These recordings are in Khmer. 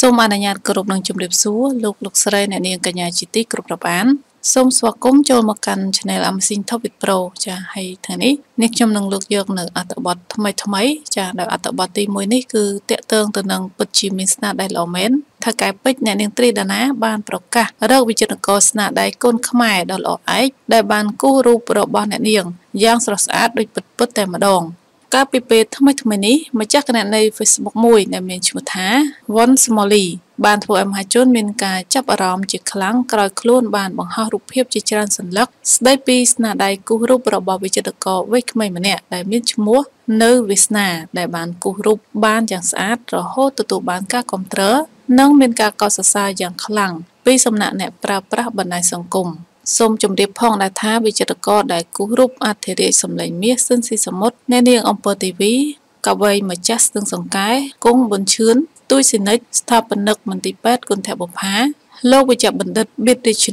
សូមអនុញ្ញាតគោរពនឹងជម្រាបសួរលោកលោកស្រីអ្នកនាងកញ្ញាជាទីគ្រប់ប្របានសូមស្វាគមន៍ចូលមកកាន់ Channel Amazing Top with Pro ចាហើយថ្ងៃនេះនេះខ្ញុំនឹងលើកយកនៅអត្ថបទថ្មីថ្មីចាដោយអត្ថបទទី1នេះគឺតាក់ទងទៅនឹងពិតជាមានស្នាដៃល្អមែនថាកែពេជ្រអ្នកនាងត្រីដាណាបានប្រកាសរកវិចិត្រករស្នាដៃកូនខ្មែរដ៏ល្អឯកដែលបានគូររូបរបស់អ្នកនាងយ៉ាងស្រស់ស្អាតដូចពិតពិតតែម្ដងកាលពីពេលថ្មីថ្មីនេះម្ចាស់គណនី Facebook មួយដែលមានឈ្មោះថា One Smolly បានធ្វើឲ្យមហាជន មានការចាប់អារម្មណ៍ជាខ្លាំងក្រោយខ្លួនបានបង្ហោះរូបភាពជាច្រើនសន្លឹកស្ដីពីស្នាដៃគូសរូបរបស់វិចិត្រករវ័យក្មេងម្នាក់ដែលមានឈ្មោះ នៅវាសនា ដែលបានគូសរូបបានយ៉ាងស្អាតរហូតទទួលបានការគាំទ្រ និងមានការកោតសរសើរយ៉ាងខ្លាំងពីសំណាក់អ្នកប្រើប្រាស់បណ្ដាញសង្គម។សូមជម្រាបផងដែរថាវិចិត្រករដែលគូសរូបអធិរាជសម្លេងមាសស៊ិនស៊ីសមុទ្រអ្នកនាងអំពើទេវីកវីម្ចាស់ស្ទឹងសង្កែគង់ប៊ុនឈឿនទួយសេនិចស្ថាបនិកមន្ទីរពេទ្យគុណធបុប្ផាលោកវិជ្ជបណ្ឌិត Bitrich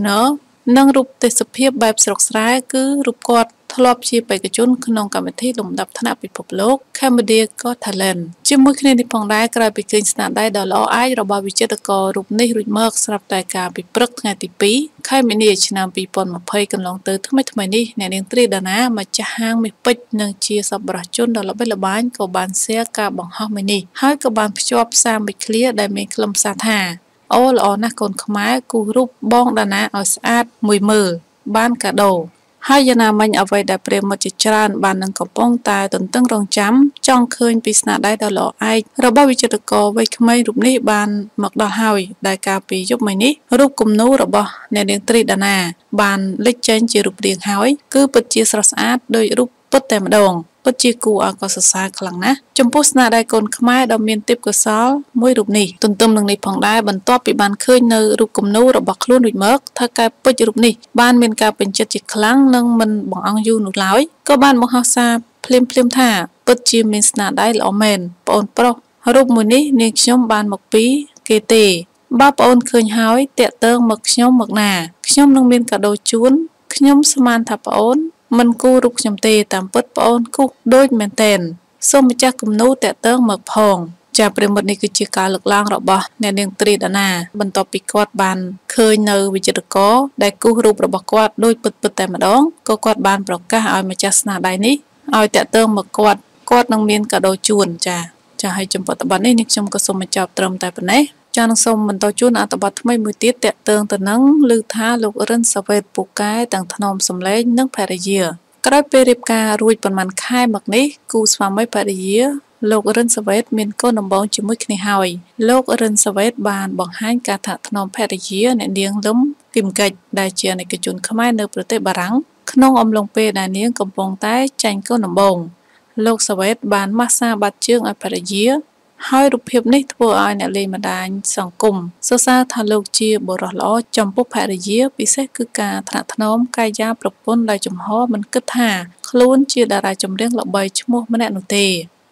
និងរូបទេសភាពបែបស្រុកស្រែគឺរូបគាត់ធ្លាប់ជាបេក្ខជនក្នុងកម្មវិធីលំដាប់ថ្នាក់ពិភពលោក Cambodia Got Talent ជាមួយគ្នានេះផងដែរក្រោយពីឃើញស្នាដៃដ៏ល្អអាចរបស់វិចិត្រកររូបនេះរួចមកស្រាប់តែការពិព្រឹកថ្ងៃទី2ខែមីនាឆ្នាំ2020កន្លងទៅ ថ្មីថ្មីនេះអ្នកនាងត្រីដាណាម្ចាស់ហាងមាសពេជ្រនិងជាសប្បុរសជនដ៏ល្បីល្បាញក៏បាន share ការបង្ហោះមួយនេះហើយក៏បានភ្ជាប់សារមួយឃ្លា ដែលមានខ្លឹមសារថាអូល្អណាស់កូនខ្មែរគូសរូបបងដាណាឲ្យស្អាតមួយមើលបានកាដូហើយយ៉ាងណាមិញអ្វីដែលព្រះមុតជាច្រើនបាននឹងកំពុងតែទន្ទឹងរង់ចាំចង់ឃើញពីស្នាដៃដ៏ល្អឯករបស់វិចិត្រករវ័យក្មេងរូបនេះបាន មកដល់ហើយ ដែលកាលពីយប់មិញនេះរូបគំនូររបស់អ្នកនាងត្រីដាណា បានលេចចេញជារូបរាងហើយគឺពិតជាស្រស់ស្អាតដោយរូបពិតតែម្ដងពិតជាគួរឲ្យកោតសរសើរខ្លាំងណាស់ចំពោះស្នាដៃកូនខ្មែរដ៏មានទេពកោសលមួយរូបនេះទន្ទឹមនឹងនេះផងដែរបន្ទាប់ពីបានឃើញនៅរូបគំនូររបស់ខ្លួនរួចមកថៅកែពេជ្ររូបនេះ បានមានការពេញចិត្តជាខ្លាំងនិងមិនបងអង្គយូរនោះឡើយក៏បានបង្ហោះសារភ្លាមភ្លាមថាពិតជាមានស្នាដៃល្អមែនប្អូនប្រុសរូបមួយនេះនាងខ្ញុំបានមកពីគេទេបើប្អូនឃើញហើយតាក់ទងមកខ្ញុំមកណាខ្ញុំនឹងមានកាដូជូនខ្ញុំស្មានថាប្អូនមិនគូរូបខ្ញុំទេតាមពិតប្អូនគូដូចមែនតែនសូមម្ចាស់គំនូតាក់ទងមកផង ចាប្រិមត្តនេះគឺជាការលើកឡើងរបស់អ្នកនាងត្រីដាណា បន្ទាប់ពីគាត់បានឃើញនៅវិចិត្រករដែលគូសរូបរបស់គាត់ដូចពិតពិតតែម្ដងក៏គាត់បានប្រកាសឲ្យម្ចាស់ស្នាដៃនេះឲ្យតាក់ទងមកគាត់គាត់នឹងមានកាដូជូនចាចាហើយចំពោះតបនេះនេះខ្ញុំក៏សូមបញ្ចប់ត្រឹមតែប៉ុណ្ណេះចានឹងសូមបន្តជូនអត្ថបទថ្មីមួយទៀតតកតើងទៅនឹងឮថាលោករិនសាវេតពូកែទាំងថ្នមសម្លេងនិងភរិយាក្រោយពេលរៀបការរួចប្រហែលខែមកនេះគូស្វាមីភរិយា លោករិនសាវេតមានកូនដំបងជាមួយគ្នាហើយលោករិនសាវេតបានបង្ហាញការថាថ្នមភរិយាអ្នកនាងលឹមគឹមកិច្ចដែលជានិកជន ខ្មែរនៅប្រទេសបារាំង ក្នុងអំឡុងពេលដែលនាងកំពុងតែចាញ់កូនដំបងលោកសាវេតបានម៉ាស្សាបាត់ជើងឲ្យភរិយាហើយរូបភាពនេះធ្វើឲ្យអ្នកលេងបណ្ដាញសង្គមសរសើរថាលោកជាបុរសល្អចំពោះភរិយាពិសេសគឺការថ្នាក់ថ្នមកាយយ៉ាប្រពន្ធដោយចំហមិនគិតថាខ្លួនជាតារាចម្រៀងល្បីឈ្មោះម្នាក់នោះទេ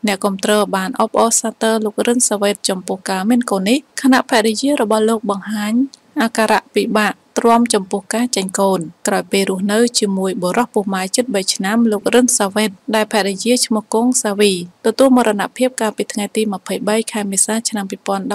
អ្នកគំត្រើបានអបអរសាទរលោករិនសាវ៉េតចំពោះការមានកូននេះខណៈភរិយារបស់លោកបង្ហាញអាការៈពិបាកទ្រាំចំពោះការចេញកូនក្រោយពេលរស់នៅជាមួយបុរសពោះម៉ាយជិត3ឆ្នាំលោករឹនសាវ៉េតដែលភរិយាឈ្មោះគង់សាវីទទួលមរណភាពកាលពីថ្ងៃទី23ខែមេសាឆ្នាំ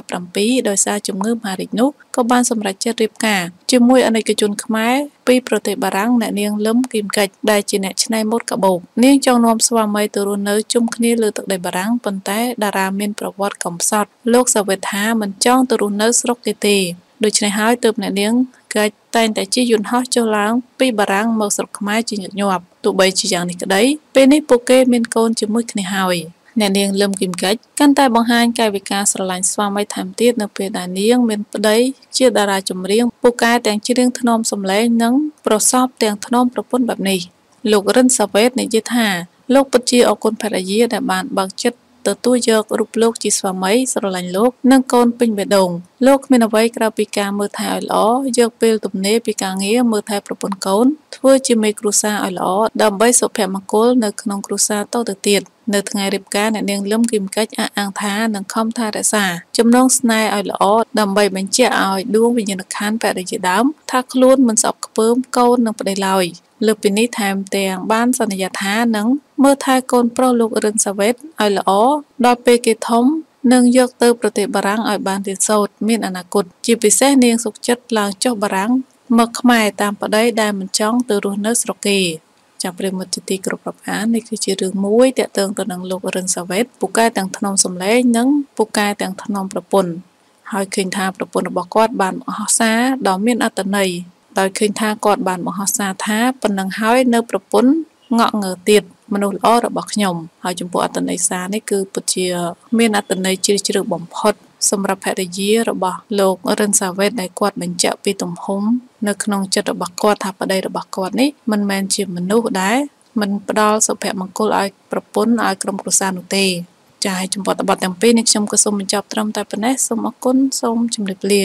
2017ដោយសារជំងឺមហារីកនោះក៏បានសម្រេចចិត្តរៀបការជាមួយអនិកជនខ្មែរពីប្រទេសបារាំងអ្នកនាងលឹមគីមកិច្ចដែលជាអ្នកច្នៃម៉ូដកាបូបនាងចង់នាំស្វាមីទៅរស់នៅជុំគ្នាលើទឹកដីបារាំងប៉ុន្តែ តារាមានប្រវត្តិកំសត់លោកសាវិតថាមិនចង់ទៅរស់នៅស្រុកគេទេដូច្នេះហើយទើបអ្នកនាងកិច្ចតែងតែជិះយន្តហោះចុះឡើង ពីបារាំងមកស្រុកខ្មែរជាញឹកញាប់ទោះបីជាយ៉ាងនេះក្តី ពេលនេះពួកគេមានកូនជាមួយគ្នាហើយអ្នកនាងលឹមគឹមកិច្ចកាន់តែបង្ហាញកាយវិការស្រឡាញ់ស្វាមីថែមទៀតនៅពេលដែលនាងមានប្តីជាតារាចម្រៀងពូកែទាំងច្រៀងធ្នមសម្លេងនិងប្រសពទាំងធ្នមប្រពន្ធបែបនេះលោករិនសាវ៉េតនិយាយថាលោកពិតជាអគុណភរិយាដែលបានបើកចិត្តទទួលយករូបលោកជាស្វាមីស្រឡាញ់លោក និងកូនពេញបេះដូងលោកគ្មានអ្វីក្រៅពីការមើលថែឲ្យល្អយកពេលទំនេរពីការងារមើលថែប្រពន្ធកូនធ្វើជាមេគ្រួសារឲ្យល្អដើម្បីសុភមង្គលនៅក្នុងគ្រួសារតទៅទៀតនៅថ្ងៃរៀបការអ្នកនាងលឹមគីមកិច្ចអះអាងថានឹងខំថែរក្សាចំណងស្នេហ៍ឲ្យល្អដើម្បីបញ្ជាក់ឲ្យដួងវិញ្ញាណក្ខន្ធបរិយាដើមថាខ្លួនមិនស្អប់ខ្ពើមកូននិងប្តីឡើយលើពីនេះថែមទាំងបានសន្យាថានឹងមើលថែកូនប្រុសលោករិនសាវ៉េតឲ្យល្អ ដល់ពេលគេធំនឹងយកទៅប្រទេសបារាំងឲ្យបានរៀនសូត្រមានអនាគតជាពិសេសនាងសុខចិត្តឡើងចុះបារាំងមកខ្មែរតាមប្តីដែលមិនចង់ទៅរស់នៅស្រុកគេចាប់ព្រមមកទីគ្រប់ប្រការនេះគឺជារឿងមួយតាក់ទងទៅនឹងលោករិនសាវ៉េតពូកែទាំងថ្នមសម្លេងនិងពូកែទាំងថ្នមប្រពន្ធហើយឃើញថាប្រពន្ធរបស់គាត់ បានមហោសាដ៏មានអត្តន័យដោយឃើញថាគាត់បានមហោសាថាប៉ុណ្ណឹងហើយនៅ ប្រពន្ធងក់ងើទៀតមនុស្សល្អរបស់ខ្ញុំហើយចំពោះអត្តន័យសារនេះគឺពិតជាមានអត្តន័យជ្រាលជ្រៅបំផុតសម្រាប់ភរិយារបស់លោករិនសាវ៉េតដែលគាត់បញ្ជាក់ពីទំហំនៅក្នុងចិត្តរបស់គាត់ថាប្តីរបស់គាត់នេះមិនមែនជាមនុស្សដែលមិនផ្ដល់សុភមង្គលឲ្យប្រពន្ធឲ្យក្រុមគ្រួសារនោះទេចា៎ចំពោះបទទាំងពីរនេះខ្ញុំក៏សូមបញ្ចប់ត្រឹមតែប៉ុណ្ណេះសូមអរគុណសូមជម្រាបលា